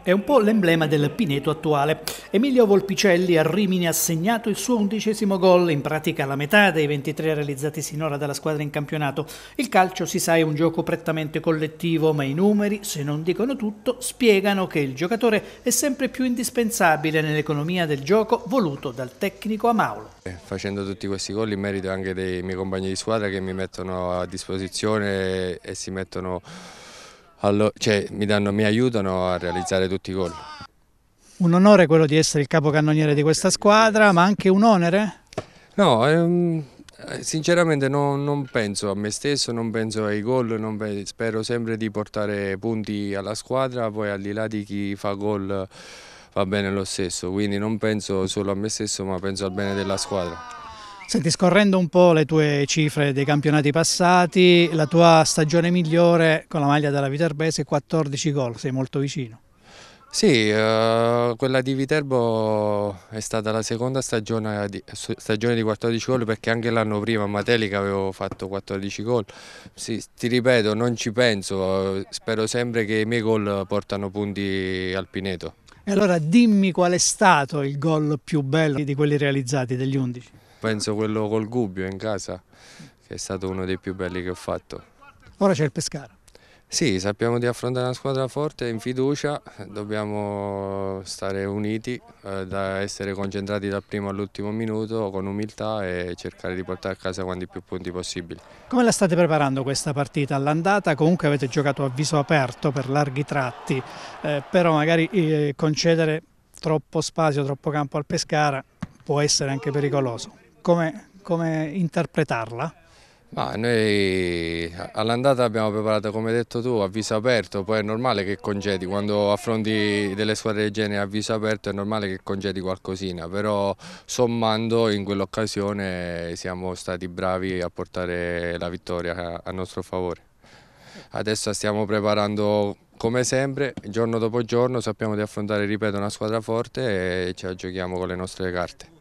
È un po' l'emblema del Pineto attuale. Emilio Volpicelli a Rimini ha segnato il suo undicesimo gol, in pratica la metà dei 23 realizzati sinora dalla squadra in campionato. Il calcio, si sa, è un gioco prettamente collettivo, ma i numeri, se non dicono tutto, spiegano che il giocatore è sempre più indispensabile nell'economia del gioco voluto dal tecnico Amaulo. Eh, facendo tutti questi gol in merito anche dei miei compagni di squadra che mi mettono a disposizione e si mettono allora, cioè, mi, danno, mi aiutano a realizzare tutti i gol. Un onore quello di essere il capocannoniere di questa squadra, ma anche un onere? No, ehm, sinceramente no, non penso a me stesso, non penso ai gol, penso, spero sempre di portare punti alla squadra, poi al di là di chi fa gol va bene lo stesso, quindi non penso solo a me stesso ma penso al bene della squadra. Senti, scorrendo un po' le tue cifre dei campionati passati, la tua stagione migliore con la maglia della Viterbese è 14 gol, sei molto vicino. Sì, eh, quella di Viterbo è stata la seconda stagione di, stagione di 14 gol perché anche l'anno prima a Matelica avevo fatto 14 gol. Sì, ti ripeto, non ci penso, eh, spero sempre che i miei gol portano punti al Pineto. E allora dimmi qual è stato il gol più bello di quelli realizzati, degli 11. Penso quello col Gubbio in casa, che è stato uno dei più belli che ho fatto. Ora c'è il Pescara. Sì, sappiamo di affrontare una squadra forte in fiducia, dobbiamo stare uniti, eh, da essere concentrati dal primo all'ultimo minuto con umiltà e cercare di portare a casa quanti più punti possibili. Come la state preparando questa partita all'andata? Comunque avete giocato a viso aperto per larghi tratti, eh, però magari eh, concedere troppo spazio, troppo campo al Pescara può essere anche pericoloso. come, come interpretarla? Ma noi all'andata abbiamo preparato, come hai detto tu, a viso aperto, poi è normale che congedi, quando affronti delle squadre del genere a viso aperto è normale che congedi qualcosina, però sommando in quell'occasione siamo stati bravi a portare la vittoria a nostro favore. Adesso stiamo preparando come sempre, giorno dopo giorno, sappiamo di affrontare, ripeto, una squadra forte e ci la giochiamo con le nostre carte.